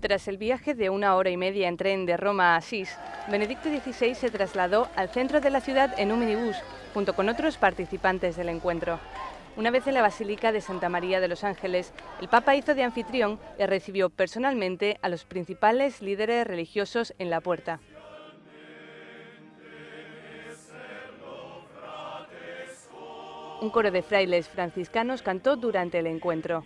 Tras el viaje de una hora y media en tren de Roma a Asís, Benedicto XVI se trasladó al centro de la ciudad en un minibús, junto con otros participantes del encuentro. Una vez en la Basílica de Santa María de los Ángeles, el Papa hizo de anfitrión y recibió personalmente a los principales líderes religiosos en la puerta. Un coro de frailes franciscanos cantó durante el encuentro.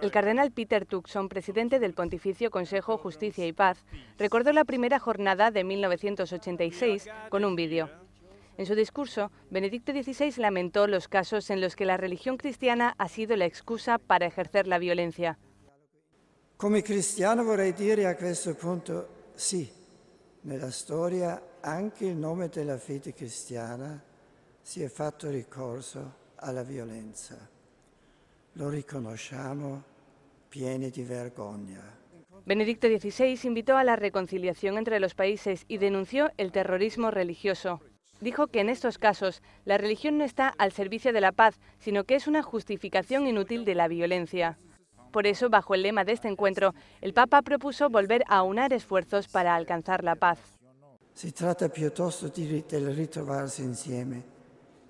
El cardenal Peter Tucson, presidente del Pontificio Consejo Justicia y Paz, recordó la primera jornada de 1986 con un vídeo. En su discurso, Benedicto XVI lamentó los casos en los que la religión cristiana ha sido la excusa para ejercer la violencia. Como cristiano vorrei dire a questo punto sì, nella storia anche nombre de la fede cristiana si è fatto ricorso la violencia lo reconocemos pieni de vergogna. Benedicto XVI invitó a la reconciliación entre los países y denunció el terrorismo religioso. Dijo que en estos casos la religión no está al servicio de la paz, sino que es una justificación inútil de la violencia. Por eso, bajo el lema de este encuentro, el Papa propuso volver a unir esfuerzos para alcanzar la paz. Si trata piuttosto di, ritrovarsi insieme,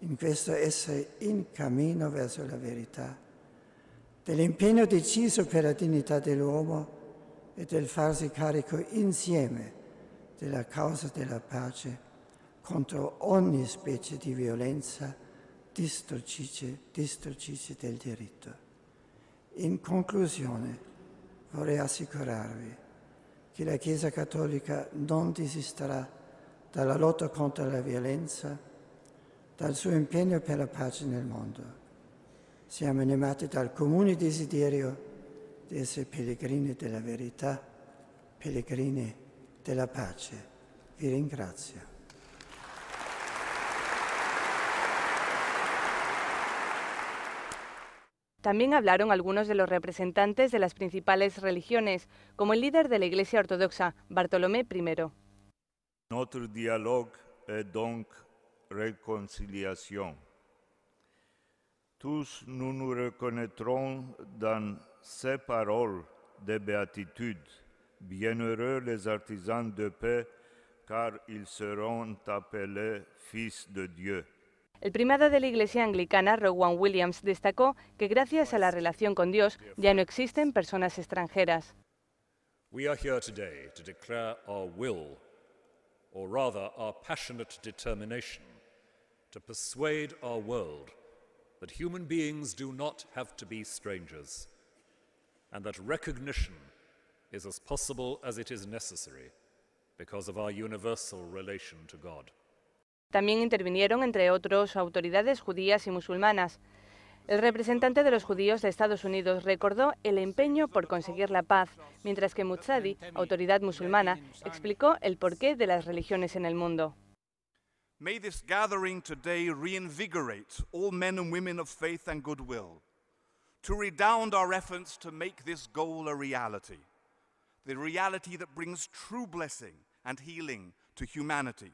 in questo essere in camino verso la verità. dell'impegno deciso per la dignità dell'uomo e del farsi carico insieme della causa della pace contro ogni specie di violenza distruttrice, distruttrice del diritto. In conclusione, vorrei assicurarvi che la Chiesa Cattolica non desisterà dalla lotta contro la violenza, dal suo impegno per la pace nel mondo. Siamo animati dal comune desiderio di de pellegrini della verità, pellegrini della pace. Vi ringrazio. También hablaron algunos de los representantes de las principales religiones, como el líder de la Iglesia Ortodoxa, Bartolomé I. Nuestro diálogo es donc reconciliación. Tous nous nous reconnaîtrons dans ces paroles de béatitude. Bienheureux les artisans de paix, car ils seront appelés fils de Dieu. El primado de la Iglesia Anglicana, Rowan Williams, destacó que gracias a la relación con Dios ya no existen personas extranjeras. We are here today to declare our will, or rather our passionate determination, to persuade our world human beings do not have to be strangers, and that recognition is as possible as it is necessary because of our universal relation to También intervinieron, entre otros, autoridades judías y musulmanas. El representante de los judíos de Estados Unidos recordó el empeño por conseguir la paz, mientras que Mutsadi, autoridad musulmana, explicó el porqué de las religiones en el mundo. May this gathering today reinvigorate all men and women of faith and goodwill to redound our efforts to make this goal a reality, the reality that brings true blessing and healing to humanity.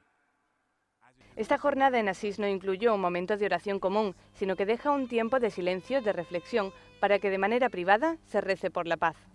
Esta jornada en Asís no incluyó un momento de oración común, sino que deja un tiempo de silencio, de reflexión, para que de manera privada se rece por la paz.